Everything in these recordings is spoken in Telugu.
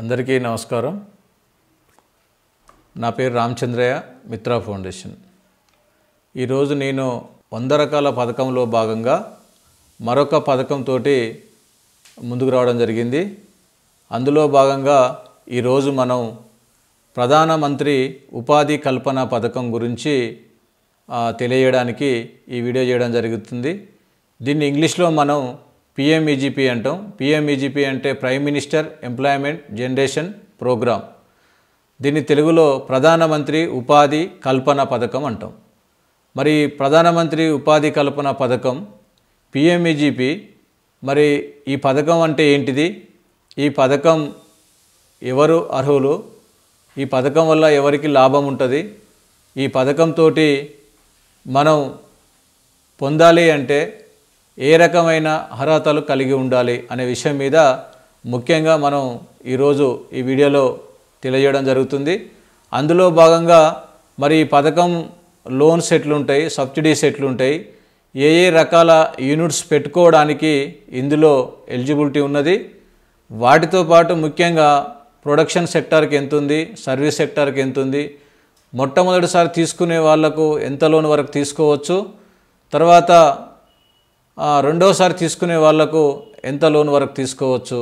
అందరికీ నమస్కారం నా పేరు రామచంద్రయ్య మిత్రా ఫౌండేషన్ ఈరోజు నేను వంద రకాల పథకంలో భాగంగా మరొక పథకంతో ముందుకు రావడం జరిగింది అందులో భాగంగా ఈరోజు మనం ప్రధానమంత్రి ఉపాధి కల్పన పథకం గురించి తెలియజేయడానికి ఈ వీడియో చేయడం జరుగుతుంది దీన్ని ఇంగ్లీష్లో మనం పిఎంఈజీపీ e అంటాం పిఎంఈజీపీ e అంటే prime minister employment generation programme దీన్ని తెలుగులో ప్రధానమంత్రి ఉపాధి కల్పన పథకం అంటాం మరి ప్రధానమంత్రి ఉపాధి కల్పన పథకం పిఎంఈజీపీ e మరి ఈ పథకం అంటే ఏంటిది ఈ పథకం ఎవరు అర్హులు ఈ పథకం వల్ల ఎవరికి లాభం ఉంటుంది ఈ పథకంతో మనం పొందాలి అంటే ఏ రకమైన అర్హతలు కలిగి ఉండాలి అనే విషయం మీద ముఖ్యంగా మనం ఈరోజు ఈ వీడియోలో తెలియజేయడం జరుగుతుంది అందులో భాగంగా మరి ఈ పథకం లోన్స్ ఎట్లుంటాయి సబ్సిడీస్ ఎట్లుంటాయి ఏ ఏ రకాల యూనిట్స్ పెట్టుకోవడానికి ఇందులో ఎలిజిబిలిటీ ఉన్నది వాటితో పాటు ముఖ్యంగా ప్రొడక్షన్ సెక్టార్కి ఎంతుంది సర్వీస్ సెక్టార్కి ఎంతుంది మొట్టమొదటిసారి తీసుకునే వాళ్లకు ఎంత లోన్ వరకు తీసుకోవచ్చు తర్వాత రెండోసారి తీసుకునే వాళ్లకు ఎంత లోన్ వరకు తీసుకోవచ్చు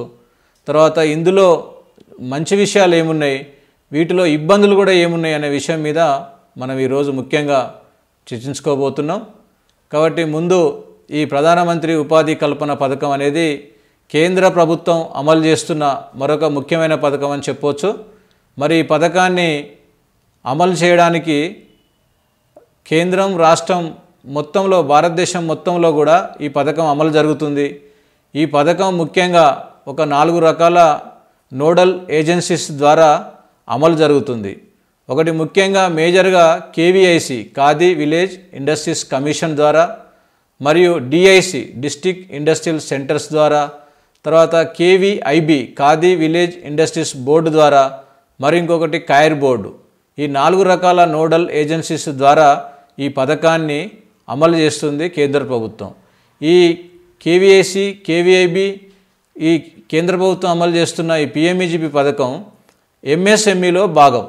తర్వాత ఇందులో మంచి విషయాలు ఏమున్నాయి వీటిలో ఇబ్బందులు కూడా ఏమున్నాయి అనే విషయం మీద మనం ఈరోజు ముఖ్యంగా చర్చించుకోబోతున్నాం కాబట్టి ముందు ఈ ప్రధానమంత్రి ఉపాధి కల్పన పథకం అనేది కేంద్ర ప్రభుత్వం అమలు చేస్తున్న మరొక ముఖ్యమైన పథకం అని చెప్పవచ్చు మరి ఈ పథకాన్ని అమలు చేయడానికి కేంద్రం రాష్ట్రం మొత్తంలో భారతదేశం మొత్తంలో కూడా ఈ పథకం అమలు జరుగుతుంది ఈ పథకం ముఖ్యంగా ఒక నాలుగు రకాల నోడల్ ఏజెన్సీస్ ద్వారా అమలు జరుగుతుంది ఒకటి ముఖ్యంగా మేజర్గా KVIC khadi village industries commission ద్వారా మరియు డిఐసి డిస్టిక్ ఇండస్ట్రియల్ సెంటర్స్ ద్వారా తర్వాత KVIB khadi village industries board ద్వారా మరి ఇంకొకటి కైర్ బోర్డు ఈ నాలుగు రకాల నోడల్ ఏజెన్సీస్ ద్వారా ఈ పథకాన్ని అమలు చేస్తుంది కేంద్ర ప్రభుత్వం ఈ కేవీఏసీ కేవీఐబి ఈ కేంద్ర ప్రభుత్వం అమలు చేస్తున్న ఈ పిఎంఈజిపి పథకం ఎంఎస్ఎంఈలో భాగం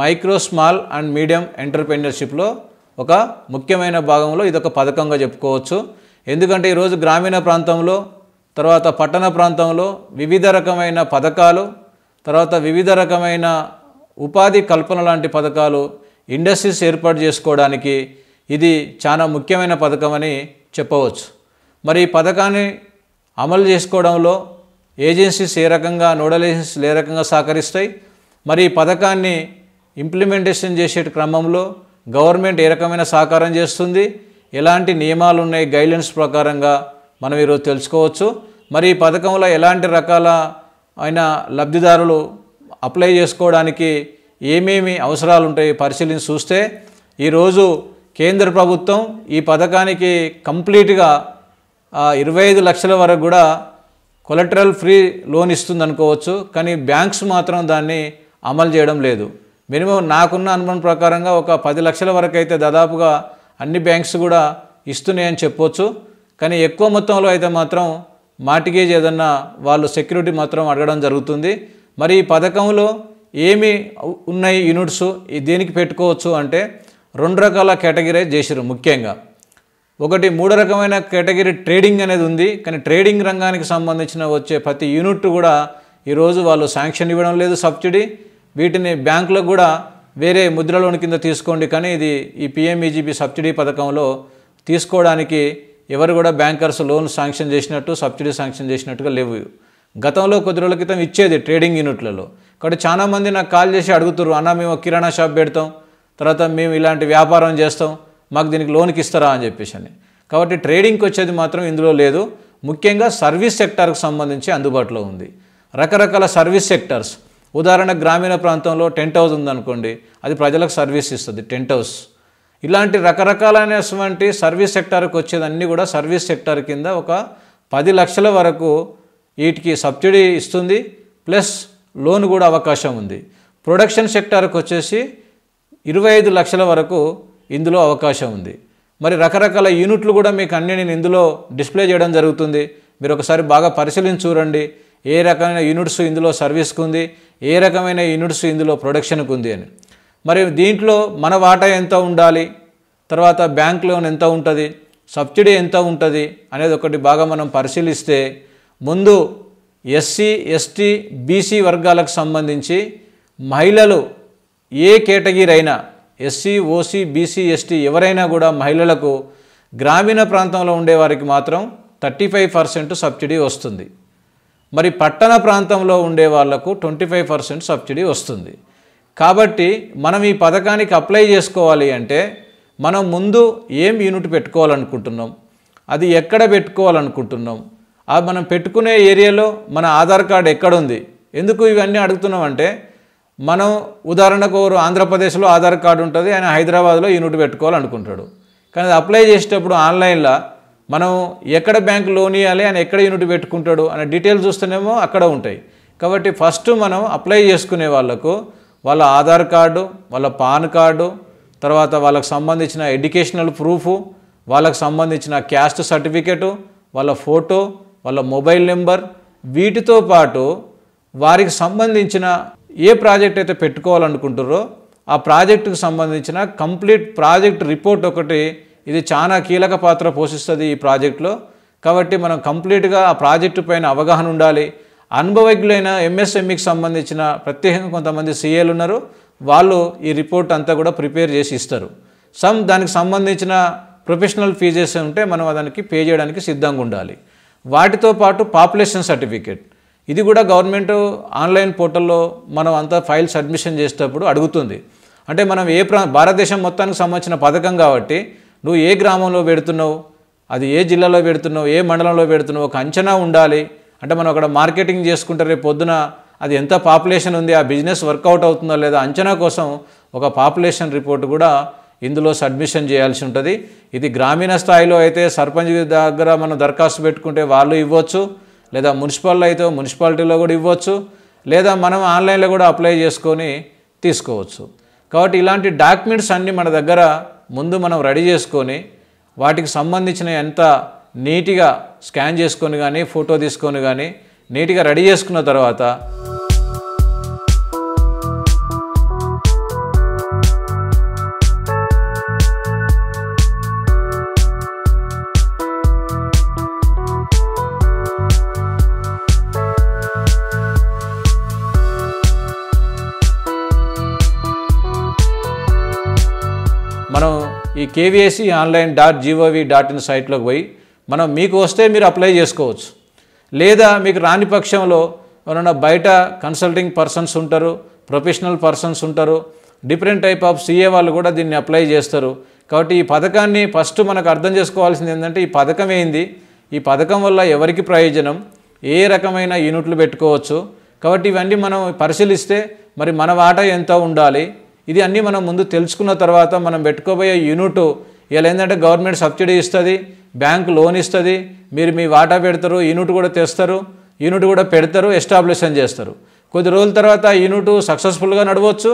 మైక్రో స్మాల్ అండ్ మీడియం ఎంటర్ప్రెన్యూర్షిప్లో ఒక ముఖ్యమైన భాగంలో ఇదొక పథకంగా చెప్పుకోవచ్చు ఎందుకంటే ఈరోజు గ్రామీణ ప్రాంతంలో తర్వాత పట్టణ ప్రాంతంలో వివిధ రకమైన పథకాలు తర్వాత వివిధ రకమైన ఉపాధి కల్పన లాంటి పథకాలు ఇండస్ట్రీస్ ఏర్పాటు చేసుకోవడానికి ఇది చాలా ముఖ్యమైన పథకం అని చెప్పవచ్చు మరి ఈ పథకాన్ని అమలు చేసుకోవడంలో ఏజెన్సీస్ ఏ రకంగా నోడల్ ఏజెన్సీస్ ఏ రకంగా సహకరిస్తాయి మరి ఈ పథకాన్ని ఇంప్లిమెంటేషన్ చేసే క్రమంలో గవర్నమెంట్ ఏ రకమైన సహకారం చేస్తుంది ఎలాంటి నియమాలు ఉన్నాయి గైడ్లైన్స్ ప్రకారంగా మనం ఈరోజు తెలుసుకోవచ్చు మరి ఈ పథకంలో ఎలాంటి రకాల అయిన లబ్ధిదారులు అప్లై చేసుకోవడానికి ఏమేమి అవసరాలు ఉంటాయి పరిశీలించి చూస్తే ఈరోజు కేంద్ర ప్రభుత్వం ఈ పథకానికి కంప్లీట్గా ఇరవై ఐదు లక్షల వరకు కూడా కొలెటరల్ ఫ్రీ లోన్ ఇస్తుంది అనుకోవచ్చు కానీ బ్యాంక్స్ మాత్రం దాన్ని అమలు చేయడం లేదు మినిమం నాకున్న అనుభవం ప్రకారంగా ఒక పది లక్షల వరకు అయితే దాదాపుగా అన్ని బ్యాంక్స్ కూడా ఇస్తున్నాయని చెప్పొచ్చు కానీ ఎక్కువ మొత్తంలో అయితే మాత్రం మార్టిగేజ్ ఏదన్నా వాళ్ళు సెక్యూరిటీ మాత్రం అడగడం జరుగుతుంది మరి ఈ పథకంలో ఏమి ఉన్నాయి యూనిట్స్ దేనికి పెట్టుకోవచ్చు అంటే రెండు రకాల కేటగిరీ చేసారు ముఖ్యంగా ఒకటి మూడు రకమైన కేటగిరీ ట్రేడింగ్ అనేది ఉంది కానీ ట్రేడింగ్ రంగానికి సంబంధించిన వచ్చే ప్రతి యూనిట్ కూడా ఈరోజు వాళ్ళు శాంక్షన్ ఇవ్వడం లేదు సబ్సిడీ వీటిని బ్యాంకులకు కూడా వేరే ముద్ర లోన్ కింద తీసుకోండి కానీ ఇది ఈ పిఎంఈజీపీ సబ్సిడీ పథకంలో తీసుకోవడానికి ఎవరు కూడా బ్యాంకర్స్ లోన్ శాంక్షన్ చేసినట్టు సబ్సిడీ శాంక్షన్ చేసినట్టుగా లేవు గతంలో కొద్ది రోజుల క్రితం ఇచ్చేది ట్రేడింగ్ యూనిట్లలో కాబట్టి చాలామంది నాకు కాల్ చేసి అడుగుతున్నారు అన్న మేము కిరాణా షాప్ పెడతాం తర్వాత మేము ఇలాంటి వ్యాపారం చేస్తాం మాకు దీనికి లోన్కి ఇస్తారా అని చెప్పేసి అని కాబట్టి ట్రేడింగ్కి వచ్చేది మాత్రం ఇందులో లేదు ముఖ్యంగా సర్వీస్ సెక్టార్కు సంబంధించి అందుబాటులో ఉంది రకరకాల సర్వీస్ సెక్టర్స్ ఉదాహరణ గ్రామీణ ప్రాంతంలో టెంట్ హౌస్ ఉందనుకోండి అది ప్రజలకు సర్వీస్ ఇస్తుంది టెంట్ హౌస్ ఇలాంటి రకరకాలైనటువంటి సర్వీస్ సెక్టార్కి వచ్చేదన్నీ కూడా సర్వీస్ సెక్టార్ కింద ఒక పది లక్షల వరకు వీటికి సబ్సిడీ ఇస్తుంది ప్లస్ లోన్ కూడా అవకాశం ఉంది ప్రొడక్షన్ సెక్టార్కి వచ్చేసి ఇరవై ఐదు లక్షల వరకు ఇందులో అవకాశం ఉంది మరి రకరకాల యూనిట్లు కూడా మీకు అన్ని నేను ఇందులో డిస్ప్లే చేయడం జరుగుతుంది మీరు ఒకసారి బాగా పరిశీలించి చూడండి ఏ రకమైన యూనిట్స్ ఇందులో సర్వీస్కి ఉంది ఏ రకమైన యూనిట్స్ ఇందులో ప్రొడక్షన్కి ఉంది అని మరి దీంట్లో మన వాటా ఎంత ఉండాలి తర్వాత బ్యాంక్ లోన్ ఎంత ఉంటుంది సబ్సిడీ ఎంత ఉంటుంది అనేది ఒకటి బాగా మనం పరిశీలిస్తే ముందు ఎస్సీ ఎస్టీ బీసీ వర్గాలకు సంబంధించి మహిళలు ఏ కేటగిరీ అయినా ఎస్సీ ఓసీ బీసీ ఎస్టీ ఎవరైనా కూడా మహిళలకు గ్రామీణ ప్రాంతంలో ఉండేవారికి మాత్రం థర్టీ ఫైవ్ పర్సెంట్ సబ్సిడీ వస్తుంది మరి పట్టణ ప్రాంతంలో ఉండే వాళ్లకు ట్వంటీ ఫైవ్ పర్సెంట్ సబ్సిడీ వస్తుంది కాబట్టి మనం ఈ పథకానికి అప్లై చేసుకోవాలి అంటే మనం ముందు ఏం యూనిట్ పెట్టుకోవాలనుకుంటున్నాం అది ఎక్కడ పెట్టుకోవాలనుకుంటున్నాం మనం పెట్టుకునే ఏరియాలో మన ఆధార్ కార్డు ఎక్కడుంది ఎందుకు ఇవన్నీ అడుగుతున్నామంటే మనం ఉదాహరణకు ఆంధ్రప్రదేశ్లో ఆధార్ కార్డు ఉంటుంది ఆయన హైదరాబాద్లో యూనిట్ పెట్టుకోవాలనుకుంటాడు కానీ అది అప్లై చేసేటప్పుడు ఆన్లైన్లో మనం ఎక్కడ బ్యాంక్ లోన్ ఇవ్వాలి ఆయన ఎక్కడ యూనిట్ పెట్టుకుంటాడు అనే డీటెయిల్స్ చూస్తేనేమో అక్కడ ఉంటాయి కాబట్టి ఫస్ట్ మనం అప్లై చేసుకునే వాళ్ళకు వాళ్ళ ఆధార్ కార్డు వాళ్ళ పాన్ కార్డు తర్వాత వాళ్ళకు సంబంధించిన ఎడ్యుకేషనల్ ప్రూఫు వాళ్ళకు సంబంధించిన క్యాస్ట్ సర్టిఫికెటు వాళ్ళ ఫోటో వాళ్ళ మొబైల్ నెంబర్ వీటితో పాటు వారికి సంబంధించిన ఏ ప్రాజెక్ట్ అయితే పెట్టుకోవాలనుకుంటారో ఆ ప్రాజెక్టుకు సంబంధించిన కంప్లీట్ ప్రాజెక్ట్ రిపోర్ట్ ఒకటి ఇది చాలా కీలక పాత్ర పోషిస్తుంది ఈ ప్రాజెక్ట్లో కాబట్టి మనం కంప్లీట్గా ఆ ప్రాజెక్టు పైన అవగాహన ఉండాలి అనుభవజ్ఞులైన ఎంఎస్ఎంఈకి సంబంధించిన ప్రత్యేకంగా కొంతమంది సీఏలు ఉన్నారు వాళ్ళు ఈ రిపోర్ట్ అంతా కూడా ప్రిపేర్ చేసి ఇస్తారు సమ్ దానికి సంబంధించిన ప్రొఫెషనల్ ఫీజెస్ ఉంటే మనం దానికి పే చేయడానికి సిద్ధంగా ఉండాలి వాటితో పాటు పాపులేషన్ సర్టిఫికేట్ ఇది కూడా గవర్నమెంట్ ఆన్లైన్ పోర్టల్లో మనం అంతా ఫైల్స్ సబ్మిషన్ చేసేటప్పుడు అడుగుతుంది అంటే మనం ఏ ప్రా భారతదేశం మొత్తానికి సంబంధించిన పథకం కాబట్టి నువ్వు ఏ గ్రామంలో పెడుతున్నావు అది ఏ జిల్లాలో పెడుతున్నావు ఏ మండలంలో పెడుతున్నావు ఒక అంచనా ఉండాలి అంటే మనం అక్కడ మార్కెటింగ్ చేసుకుంటే రేపు పొద్దున అది ఎంత పాపులేషన్ ఉంది ఆ బిజినెస్ వర్కౌట్ అవుతుందో లేదా అంచనా కోసం ఒక పాపులేషన్ రిపోర్ట్ కూడా ఇందులో సబ్మిషన్ చేయాల్సి ఉంటుంది ఇది గ్రామీణ స్థాయిలో అయితే సర్పంచ్ దగ్గర మనం దరఖాస్తు పెట్టుకుంటే వాళ్ళు ఇవ్వచ్చు లేదా మున్సిపల్ అయితే మున్సిపాలిటీలో కూడా ఇవ్వచ్చు లేదా మనం ఆన్లైన్లో కూడా అప్లై చేసుకొని తీసుకోవచ్చు కాబట్టి ఇలాంటి డాక్యుమెంట్స్ అన్నీ మన దగ్గర ముందు మనం రెడీ చేసుకొని వాటికి సంబంధించిన ఎంత నీట్గా స్కాన్ చేసుకొని కానీ ఫోటో తీసుకొని కానీ నీట్గా రెడీ చేసుకున్న తర్వాత ఈ KVSE online dot GOV dot in సైట్లోకి పోయి మనం మీకు వస్తే మీరు అప్లై చేసుకోవచ్చు లేదా మీకు రాని పక్షంలో ఏమన్నా బయట కన్సల్టింగ్ పర్సన్స్ ఉంటారు ప్రొఫెషనల్ పర్సన్స్ ఉంటారు డిఫరెంట్ టైప్ ఆఫ్ సీఏ వాళ్ళు కూడా దీన్ని అప్లై చేస్తారు కాబట్టి ఈ పథకాన్ని ఫస్ట్ మనకు అర్థం చేసుకోవాల్సింది ఏంటంటే ఈ పథకం ఏంది ఈ పథకం వల్ల ఎవరికి ప్రయోజనం ఏ రకమైన యూనిట్లు పెట్టుకోవచ్చు కాబట్టి ఇవన్నీ మనం పరిశీలిస్తే మరి మన వాటా ఎంత ఉండాలి ఇది అన్నీ మనం ముందు తెలుసుకున్న తర్వాత మనం పెట్టుకోబోయే యూనిట్ ఇలా ఏంటంటే గవర్నమెంట్ సబ్సిడీ ఇస్తుంది బ్యాంక్ లోన్ ఇస్తుంది మీరు మీ వాటా పెడతారు యూనిట్ కూడా తెస్తారు యూనిట్ కూడా పెడతారు ఎస్టాబ్లిషన్ చేస్తారు కొద్ది రోజుల తర్వాత ఆ యూనిట్ సక్సెస్ఫుల్గా నడవచ్చు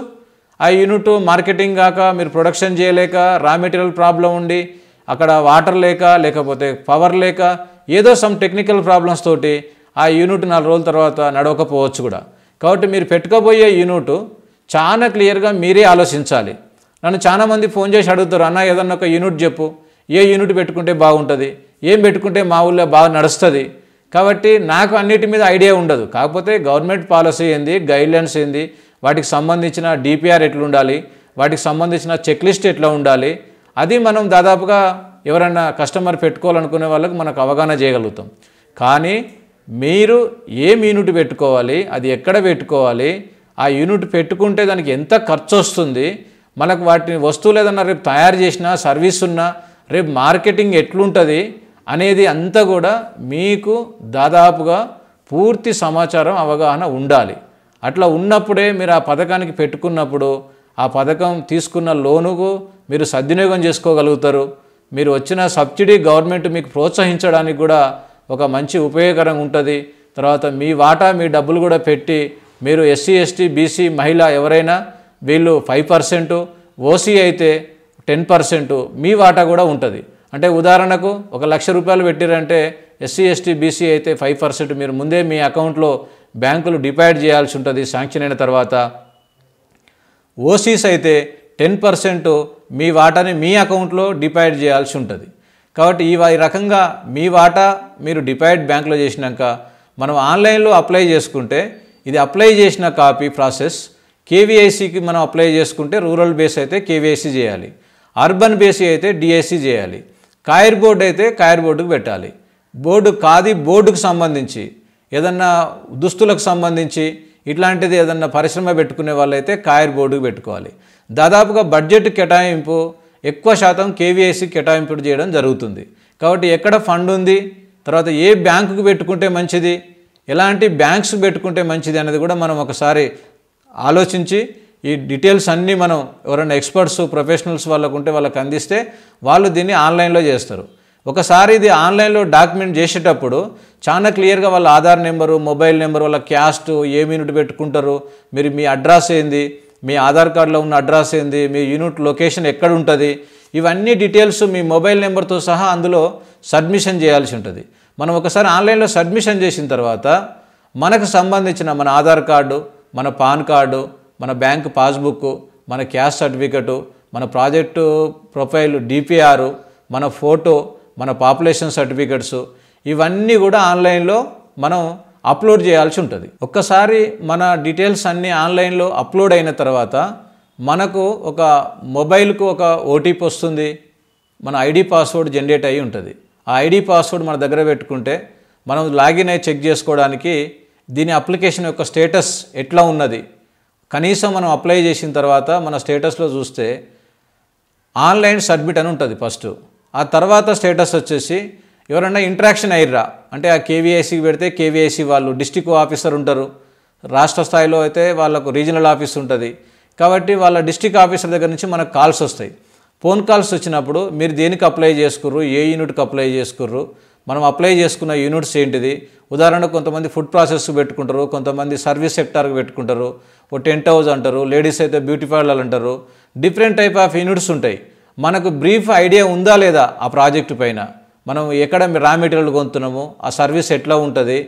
ఆ యూనిట్ మార్కెటింగ్ కాక మీరు ప్రొడక్షన్ చేయలేక రా మెటీరియల్ ప్రాబ్లం ఉండి అక్కడ వాటర్ లేక లేకపోతే పవర్ లేక ఏదో సమ్ టెక్నికల్ ప్రాబ్లమ్స్ తోటి ఆ యూనిట్ నాలుగు రోజుల తర్వాత నడవకపోవచ్చు కూడా కాబట్టి మీరు పెట్టుకోబోయే యూనిట్ చాలా క్లియర్గా మీరే ఆలోచించాలి నన్ను చాలామంది ఫోన్ చేసి అడుగుతారు అన్న ఏదన్నా ఒక యూనిట్ చెప్పు ఏ యూనిట్ పెట్టుకుంటే బాగుంటుంది ఏం పెట్టుకుంటే మా ఊళ్ళో బాగా నడుస్తుంది కాబట్టి నాకు అన్నిటి మీద ఐడియా ఉండదు కాకపోతే గవర్నమెంట్ పాలసీ ఏంది గైడ్లైన్స్ ఏంది వాటికి సంబంధించిన డిపిఆర్ ఎట్లా ఉండాలి వాటికి సంబంధించిన చెక్ లిస్ట్ ఎట్లా ఉండాలి అది మనం దాదాపుగా ఎవరైనా కస్టమర్ పెట్టుకోవాలనుకునే వాళ్ళకి మనకు అవగాహన చేయగలుగుతాం కానీ మీరు ఏ యూనిట్ పెట్టుకోవాలి అది ఎక్కడ పెట్టుకోవాలి ఆ యూనిట్ పెట్టుకుంటే దానికి ఎంత ఖర్చు వస్తుంది మనకు వాటిని వస్తువులు ఏదన్నా రేపు తయారు చేసినా సర్వీస్ ఉన్నా రేపు మార్కెటింగ్ ఎట్లుంటుంది అనేది అంతా కూడా మీకు దాదాపుగా పూర్తి సమాచారం అవగాహన ఉండాలి అట్లా ఉన్నప్పుడే మీరు ఆ పథకానికి పెట్టుకున్నప్పుడు ఆ పథకం తీసుకున్న లోనుకు మీరు సద్వినియోగం చేసుకోగలుగుతారు మీరు వచ్చిన సబ్సిడీ గవర్నమెంట్ మీకు ప్రోత్సహించడానికి కూడా ఒక మంచి ఉపయోగకరంగా ఉంటుంది తర్వాత మీ వాటా మీ డబ్బులు కూడా పెట్టి మీరు ఎస్సీ ఎస్టీ బీసీ మహిళ ఎవరైనా వీళ్ళు ఫైవ్ పర్సెంట్ ఓసీ అయితే టెన్ పర్సెంటు మీ వాటా కూడా ఉంటుంది అంటే ఉదాహరణకు ఒక లక్ష రూపాయలు పెట్టారంటే ఎస్సీ ఎస్టీ బీసీ అయితే ఫైవ్ పర్సెంట్ మీరు ముందే మీ అకౌంట్లో బ్యాంకులు డిపాజిట్ చేయాల్సి ఉంటుంది శాంక్షన్ అయిన తర్వాత ఓసీస్ అయితే టెన్ పర్సెంట్ మీ వాటాని మీ అకౌంట్లో డిపాజిట్ చేయాల్సి ఉంటుంది కాబట్టి ఈ రకంగా మీ వాటా మీరు డిపాజిట్ బ్యాంకులో చేసినాక మనం ఆన్లైన్లో అప్లై చేసుకుంటే ఇది అప్లై చేసిన కాపీ ప్రాసెస్ కేవీఐసీకి మనం అప్లై చేసుకుంటే రూరల్ బేస్ అయితే కేవీఐసీ చేయాలి అర్బన్ బేస్ అయితే డిఐసి చేయాలి కాయర్ బోర్డు అయితే కాయర్ బోర్డుకు పెట్టాలి బోర్డు కాది బోర్డుకు సంబంధించి ఏదన్నా దుస్తులకు సంబంధించి ఇట్లాంటిది ఏదన్నా పరిశ్రమ పెట్టుకునే వాళ్ళైతే కాయర్ బోర్డుకు పెట్టుకోవాలి దాదాపుగా బడ్జెట్ కేటాయింపు ఎక్కువ శాతం కేవీఐసి కేటాయింపు చేయడం జరుగుతుంది కాబట్టి ఎక్కడ ఫండ్ ఉంది తర్వాత ఏ బ్యాంకుకు పెట్టుకుంటే మంచిది ఎలాంటి బ్యాంక్స్ పెట్టుకుంటే మంచిది అనేది కూడా మనం ఒకసారి ఆలోచించి ఈ డీటెయిల్స్ అన్నీ మనం ఎవరైనా ఎక్స్పర్ట్స్ ప్రొఫెషనల్స్ వాళ్ళకు ఉంటే వాళ్ళకి అందిస్తే వాళ్ళు దీన్ని ఆన్లైన్లో చేస్తారు ఒకసారి ఇది ఆన్లైన్లో డాక్యుమెంట్ చేసేటప్పుడు చాలా క్లియర్గా వాళ్ళ ఆధార్ నెంబరు మొబైల్ నెంబర్ వాళ్ళ క్యాస్ట్ ఏ యూనిట్ పెట్టుకుంటారు మీరు మీ అడ్రస్ ఏంది మీ ఆధార్ కార్డులో ఉన్న అడ్రస్ ఏంది మీ యూనిట్ లొకేషన్ ఎక్కడ ఉంటుంది ఇవన్నీ డీటెయిల్స్ మీ మొబైల్ నెంబర్తో సహా అందులో సబ్మిషన్ చేయాల్సి ఉంటుంది మనం ఒకసారి ఆన్లైన్లో సబ్మిషన్ చేసిన తర్వాత మనకు సంబంధించిన మన ఆధార్ కార్డు మన పాన్ కార్డు మన బ్యాంక్ పాస్బుక్ మన క్యాష్ సర్టిఫికెటు మన ప్రాజెక్టు ప్రొఫైల్ డిపిఆర్ మన ఫోటో మన పాపులేషన్ సర్టిఫికెట్స్ ఇవన్నీ కూడా ఆన్లైన్లో మనం అప్లోడ్ చేయాల్సి ఉంటుంది ఒక్కసారి మన డీటెయిల్స్ అన్నీ ఆన్లైన్లో అప్లోడ్ అయిన తర్వాత మనకు ఒక మొబైల్కు ఒక ఓటీపీ వస్తుంది మన ఐడి పాస్వర్డ్ జనరేట్ అయి ఉంటుంది ఆ ఐడి పాస్వర్డ్ మన దగ్గర పెట్టుకుంటే మనం లాగిన్ అయి చెక్ చేసుకోవడానికి దీని అప్లికేషన్ యొక్క స్టేటస్ ఎట్లా ఉన్నది కనీసం మనం అప్లై చేసిన తర్వాత మన స్టేటస్లో చూస్తే ఆన్లైన్ సబ్మిట్ అని ఉంటుంది ఫస్ట్ ఆ తర్వాత స్టేటస్ వచ్చేసి ఎవరైనా ఇంట్రాక్షన్ అయ్యిర్రా అంటే ఆ కేవీఐసీకి పెడితే కేవీఐసీ వాళ్ళు డిస్టిక్ ఆఫీసర్ ఉంటారు రాష్ట్ర స్థాయిలో అయితే వాళ్ళకు రీజనల్ ఆఫీస్ ఉంటుంది కాబట్టి వాళ్ళ డిస్టిక్ ఆఫీసర్ దగ్గర నుంచి మనకు కాల్స్ వస్తాయి ఫోన్ కాల్స్ వచ్చినప్పుడు మీరు దేనికి అప్లై చేసుకుర్రు ఏ యూనిట్కి అప్లై చేసుకుర్రు మనం అప్లై చేసుకున్న యూనిట్స్ ఏంటిది ఉదాహరణకు కొంతమంది ఫుడ్ ప్రాసెస్ పెట్టుకుంటారు కొంతమంది సర్వీస్ సెక్టార్కి పెట్టుకుంటారు ఓ టెంట్ హౌస్ అంటారు లేడీస్ అయితే బ్యూటీ పార్లర్ అంటారు డిఫరెంట్ టైప్ ఆఫ్ యూనిట్స్ ఉంటాయి మనకు బ్రీఫ్ ఐడియా ఉందా లేదా ఆ ప్రాజెక్టు పైన మనం ఎక్కడ రా మెటీరియల్ కొంతున్నాము ఆ సర్వీస్ ఎట్లా ఉంటుంది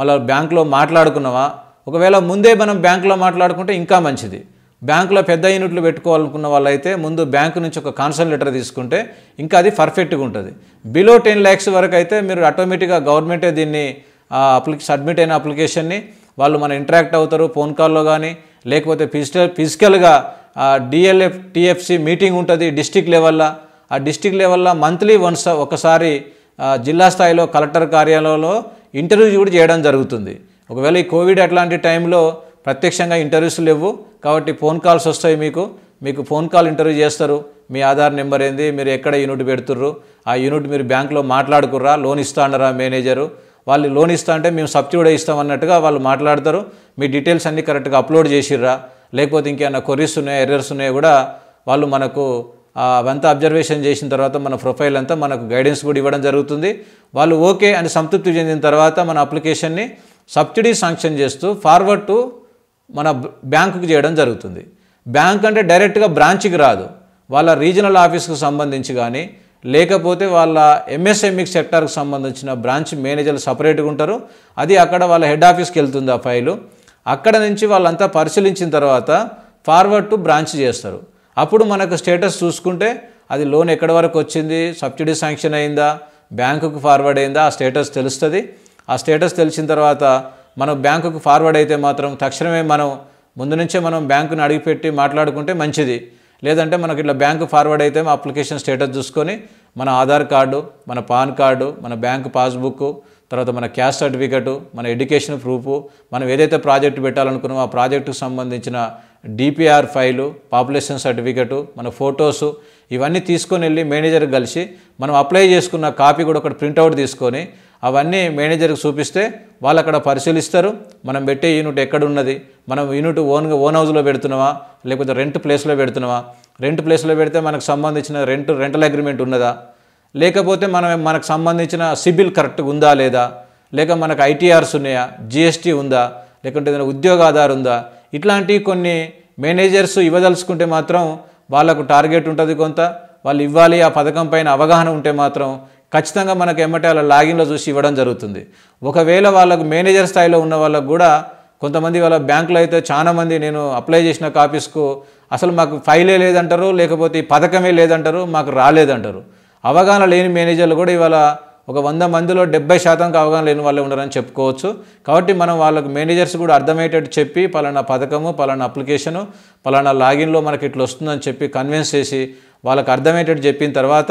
మళ్ళీ బ్యాంకులో మాట్లాడుకున్నామా ఒకవేళ ముందే మనం బ్యాంకులో మాట్లాడుకుంటే ఇంకా మంచిది బ్యాంకులో పెద్ద యూనిట్లు పెట్టుకోవాలనుకున్న వాళ్ళైతే ముందు బ్యాంకు నుంచి ఒక కాన్సల్ లెటర్ తీసుకుంటే ఇంకా అది పర్ఫెక్ట్గా ఉంటుంది బిలో టెన్ ల్యాక్స్ వరకు అయితే మీరు ఆటోమేటిక్గా గవర్నమెంటే దీన్ని అప్లిక సబ్మిట్ అయిన అప్లికేషన్ని వాళ్ళు మన ఇంటరాక్ట్ అవుతారు ఫోన్ కాల్లో కానీ లేకపోతే ఫిజికల్ ఫిజికల్గా డిఎల్ఎఫ్ టిఎఫ్సి మీటింగ్ ఉంటుంది డిస్టిక్ లెవెల్లో ఆ డిస్టిక్ లెవెల్లో మంత్లీ వన్స్ ఒకసారి జిల్లా స్థాయిలో కలెక్టర్ కార్యాలయంలో ఇంటర్వ్యూ కూడా చేయడం జరుగుతుంది ఒకవేళ ఈ కోవిడ్ అట్లాంటి టైంలో ప్రత్యక్షంగా ఇంటర్వ్యూస్ లేవు కాబట్టి ఫోన్ కాల్స్ వస్తాయి మీకు మీకు ఫోన్ కాల్ ఇంటర్వ్యూ చేస్తారు మీ ఆధార్ నెంబర్ ఏంది మీరు ఎక్కడ యూనిట్ పెడుతుర్రు ఆ యూనిట్ మీరు బ్యాంక్లో మాట్లాడుకుర్రా లోన్ ఇస్తా అన్నారా మేనేజరు వాళ్ళు లోన్ ఇస్తా అంటే మేము సబ్సిడీ ఇస్తామన్నట్టుగా వాళ్ళు మాట్లాడతారు మీ డీటెయిల్స్ అన్నీ కరెక్ట్గా అప్లోడ్ చేసిర్రా లేకపోతే ఇంకేమైనా కొరీస్ ఉన్నాయి ఎర్రర్స్ ఉన్నాయి కూడా వాళ్ళు మనకు అవంతా అబ్జర్వేషన్ చేసిన తర్వాత మన ప్రొఫైల్ అంతా మనకు గైడెన్స్ కూడా ఇవ్వడం జరుగుతుంది వాళ్ళు ఓకే అని సంతృప్తి చెందిన తర్వాత మన అప్లికేషన్ని సబ్సిడీ శాంక్షన్ చేస్తూ ఫార్వర్డ్ టు మన బ్యాంకుకి చేయడం జరుగుతుంది బ్యాంక్ అంటే డైరెక్ట్గా బ్రాంచ్కి రాదు వాళ్ళ రీజనల్ ఆఫీస్కు సంబంధించి కానీ లేకపోతే వాళ్ళ ఎంఎస్ఎంఈ సెక్టార్కు సంబంధించిన బ్రాంచ్ మేనేజర్లు సపరేట్గా ఉంటారు అది అక్కడ వాళ్ళ హెడ్ ఆఫీస్కి వెళ్తుంది ఆ ఫైలు అక్కడ నుంచి వాళ్ళంతా పరిశీలించిన తర్వాత ఫార్వర్డ్ టు బ్రాంచ్ చేస్తారు అప్పుడు మనకు స్టేటస్ చూసుకుంటే అది లోన్ ఎక్కడి వరకు వచ్చింది సబ్సిడీ శాంక్షన్ అయిందా బ్యాంకుకు ఫార్వర్డ్ అయిందా ఆ స్టేటస్ తెలుస్తుంది ఆ స్టేటస్ తెలిసిన తర్వాత మనం బ్యాంకుకు ఫార్వర్డ్ అయితే మాత్రం తక్షణమే మనం ముందు నుంచే మనం బ్యాంకుని అడిగిపెట్టి మాట్లాడుకుంటే మంచిది లేదంటే మనకి ఇట్లా బ్యాంకు ఫార్వర్డ్ అయితే మా అప్లికేషన్ స్టేటస్ చూసుకొని మన ఆధార్ కార్డు మన పాన్ కార్డు మన బ్యాంకు పాస్బుక్ తర్వాత మన క్యాస్ట్ సర్టిఫికెట్ మన ఎడ్యుకేషన్ ప్రూఫ్ మనం ఏదైతే ప్రాజెక్ట్ పెట్టాలనుకున్నామో ఆ ప్రాజెక్టుకు సంబంధించిన డిపిఆర్ ఫైలు పాపులేషన్ సర్టిఫికెట్ మన ఫొటోస్ ఇవన్నీ తీసుకొని వెళ్ళి మేనేజర్ కలిసి మనం అప్లై చేసుకున్న కాపీ కూడా ఒకటి ప్రింట్అవుట్ తీసుకొని అవన్నీ మేనేజర్కి చూపిస్తే వాళ్ళు అక్కడ పరిశీలిస్తారు మనం పెట్టే యూనిట్ ఎక్కడ ఉన్నది మనం యూనిట్ ఓన్గా ఓన్ హౌస్లో పెడుతున్నావా లేకపోతే రెంట్ ప్లేస్లో పెడుతున్నావా రెంట్ ప్లేస్లో పెడితే మనకు సంబంధించిన రెంట్ రెంటల్ అగ్రిమెంట్ ఉన్నదా లేకపోతే మనం మనకు సంబంధించిన సిబిల్ కరెక్ట్గా ఉందా లేదా లేక మనకు ఐటీఆర్స్ ఉన్నాయా జిఎస్టీ ఉందా లేకుంటే ఏదైనా ఉద్యోగ ఆధార్ ఉందా ఇట్లాంటి కొన్ని మేనేజర్స్ ఇవ్వదలుచుకుంటే మాత్రం వాళ్ళకు టార్గెట్ ఉంటుంది కొంత వాళ్ళు ఇవ్వాలి ఆ పథకం పైన అవగాహన ఉంటే మాత్రం ఖచ్చితంగా మనకు ఎమ్మటే వాళ్ళ లాగిన్లో చూసి ఇవ్వడం జరుగుతుంది ఒకవేళ వాళ్ళకు మేనేజర్ స్థాయిలో ఉన్న వాళ్ళకు కూడా కొంతమంది వాళ్ళ బ్యాంకులో అయితే చాలామంది నేను అప్లై చేసిన కాపీస్కు అసలు మాకు ఫైలే లేదంటారు లేకపోతే పథకమే లేదంటారు మాకు రాలేదంటారు అవగాహన లేని మేనేజర్లు కూడా ఇవాళ ఒక వంద మందిలో డెబ్బై శాతంకి అవగాహన లేని వాళ్ళు ఉండరని చెప్పుకోవచ్చు కాబట్టి మనం వాళ్ళకు మేనేజర్స్ కూడా అర్థమయ్యేటట్టు చెప్పి పలానా పథకము పలానా అప్లికేషను పలానా లాగిన్లో మనకి ఇట్లా వస్తుందని చెప్పి కన్విన్స్ చేసి వాళ్ళకు అర్థమయ్యేటట్టు చెప్పిన తర్వాత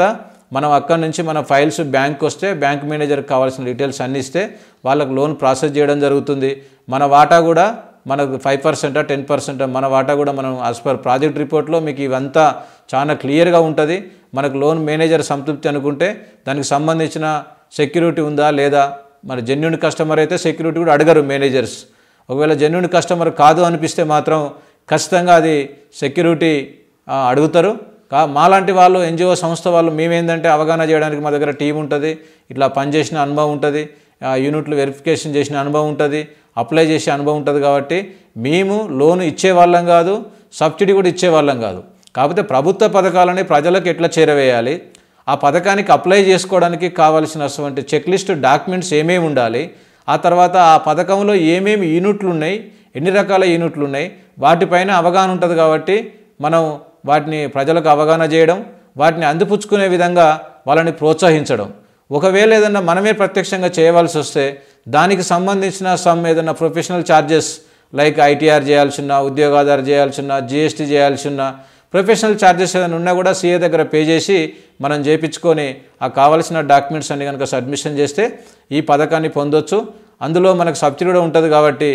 మనం అక్కడి నుంచి మన ఫైల్స్ బ్యాంక్కి వస్తే బ్యాంక్ మేనేజర్కి కావాల్సిన డీటెయిల్స్ అన్ని ఇస్తే వాళ్ళకు లోన్ ప్రాసెస్ చేయడం జరుగుతుంది మన వాటా కూడా మనకు ఫైవ్ పర్సెంట్ టెన్ పర్సెంట్ మన వాటా కూడా మనం యాజ్ పర్ ప్రాజెక్ట్ రిపోర్ట్లో మీకు ఇవంతా చాలా క్లియర్గా ఉంటుంది మనకు లోన్ మేనేజర్ సంతృప్తి అనుకుంటే దానికి సంబంధించిన సెక్యూరిటీ ఉందా లేదా మన జెన్యున్ కస్టమర్ అయితే సెక్యూరిటీ కూడా అడగరు మేనేజర్స్ ఒకవేళ జెన్యున్ కస్టమర్ కాదు అనిపిస్తే మాత్రం ఖచ్చితంగా అది సెక్యూరిటీ అడుగుతారు మాలాంటి వాళ్ళు ఎన్జిఓ సంస్థ వాళ్ళు మేమేందంటే అవగాహన చేయడానికి మా దగ్గర టీం ఉంటుంది ఇట్లా పనిచేసిన అనుభవం ఉంటుంది యూనిట్లు వెరిఫికేషన్ చేసిన అనుభవం ఉంటుంది అప్లై చేసే అనుభవం ఉంటుంది కాబట్టి మేము లోన్ ఇచ్చేవాళ్ళం కాదు సబ్సిడీ కూడా ఇచ్చేవాళ్ళం కాదు కాకపోతే ప్రభుత్వ పథకాలని ప్రజలకు ఎట్లా చేరవేయాలి ఆ పథకానికి అప్లై చేసుకోవడానికి కావాల్సినటువంటి చెక్లిస్ట్ డాక్యుమెంట్స్ ఏమేమి ఉండాలి ఆ తర్వాత ఆ పథకంలో ఏమేమి యూనిట్లు ఉన్నాయి ఎన్ని రకాల యూనిట్లు ఉన్నాయి వాటిపైన అవగాహన ఉంటుంది కాబట్టి మనం వాటిని ప్రజలకు అవగాహన చేయడం వాటిని అందిపుచ్చుకునే విధంగా వాళ్ళని ప్రోత్సహించడం ఒకవేళ ఏదన్నా మనమే ప్రత్యక్షంగా చేయవలసి వస్తే దానికి సంబంధించిన సమ్ ఏదైనా ప్రొఫెషనల్ ఛార్జెస్ లైక్ ఐటీఆర్ చేయాల్సిన ఉద్యోగాధార చేయాల్సిన జిఎస్టీ చేయాల్సిన ప్రొఫెషనల్ ఛార్జెస్ ఏదైనా ఉన్నా కూడా సీఏ దగ్గర పే చేసి మనం చేయించుకొని ఆ కావాల్సిన డాక్యుమెంట్స్ అన్ని కనుక సబ్మిషన్ చేస్తే ఈ పథకాన్ని పొందొచ్చు అందులో మనకు సబ్సిడీ కూడా ఉంటుంది కాబట్టి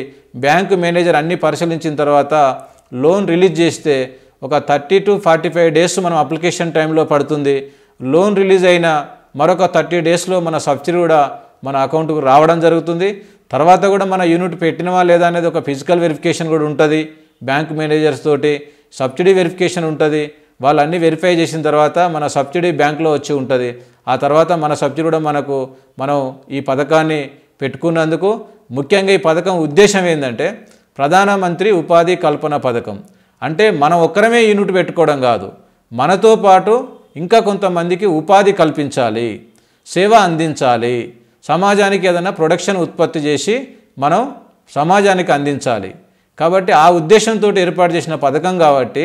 బ్యాంకు మేనేజర్ అన్ని పరిశీలించిన తర్వాత లోన్ రిలీజ్ చేస్తే ఒక thirty to forty five days మనం అప్లికేషన్ టైంలో పడుతుంది లోన్ రిలీజ్ అయిన మరొక థర్టీ డేస్లో మన సబ్సిడీ కూడా మన అకౌంట్కు రావడం జరుగుతుంది తర్వాత కూడా మన యూనిట్ పెట్టినవా లేదా అనేది ఒక ఫిజికల్ వెరిఫికేషన్ కూడా ఉంటుంది బ్యాంక్ మేనేజర్స్ తోటి సబ్సిడీ వెరిఫికేషన్ ఉంటుంది వాళ్ళన్నీ వెరిఫై చేసిన తర్వాత మన సబ్సిడీ బ్యాంక్లో వచ్చి ఉంటుంది ఆ తర్వాత మన సబ్సిడీ కూడా మనకు మనం ఈ పథకాన్ని పెట్టుకున్నందుకు ముఖ్యంగా ఈ పథకం ఉద్దేశం ఏంటంటే ప్రధానమంత్రి ఉపాధి కల్పన పథకం అంటే మనం ఒక్కరమే యూనిట్ పెట్టుకోవడం కాదు మనతో పాటు ఇంకా కొంతమందికి ఉపాధి కల్పించాలి సేవ అందించాలి సమాజానికి ఏదైనా ప్రొడక్షన్ ఉత్పత్తి చేసి మనం సమాజానికి అందించాలి కాబట్టి ఆ ఉద్దేశంతో ఏర్పాటు చేసిన పథకం కాబట్టి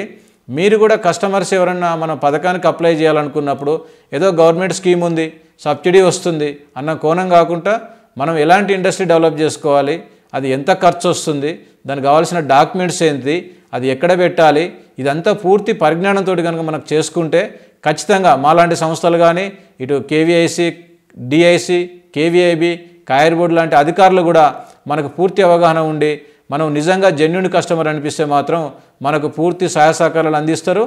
మీరు కూడా కస్టమర్స్ ఎవరన్నా మన పథకానికి అప్లై చేయాలనుకున్నప్పుడు ఏదో గవర్నమెంట్ స్కీమ్ ఉంది సబ్సిడీ వస్తుంది అన్న కోణం కాకుండా మనం ఎలాంటి ఇండస్ట్రీ డెవలప్ చేసుకోవాలి అది ఎంత ఖర్చు వస్తుంది దానికి కావాల్సిన డాక్యుమెంట్స్ ఏంటి అది ఎక్కడ పెట్టాలి ఇదంతా పూర్తి పరిజ్ఞానంతో కనుక మనం చేసుకుంటే ఖచ్చితంగా మాలాంటి సంస్థలు కానీ ఇటు KVIC DIC KVIB coir board లాంటి అధికారులు కూడా మనకు పూర్తి అవగాహన ఉండి మనం నిజంగా జెన్యున్ కస్టమర్ అనిపిస్తే మాత్రం మనకు పూర్తి సహాయ సహకారాలు అందిస్తారు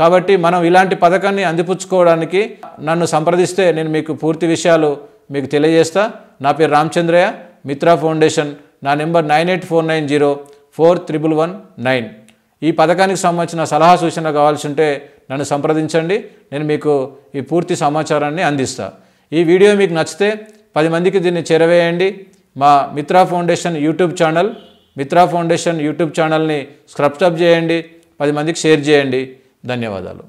కాబట్టి మనం ఇలాంటి పథకాన్ని అందిపుచ్చుకోవడానికి నన్ను సంప్రదిస్తే నేను మీకు పూర్తి విషయాలు మీకు తెలియజేస్తా నా పేరు రామచంద్రయ్య మిత్రా ఫౌండేషన్ నా number nine eight four nine zero four triple one nine ఈ పథకానికి సంబంధించిన సలహా సూచన కావాల్సి ఉంటే నన్ను సంప్రదించండి నేను మీకు ఈ పూర్తి సమాచారాన్ని అందిస్తా ఈ వీడియో మీకు నచ్చితే పది మందికి దీన్ని చేరవేయండి మా Mitra foundation YouTube channel Mitra foundation YouTube ఛానల్ని అప్ చేయండి పది మందికి షేర్ చేయండి ధన్యవాదాలు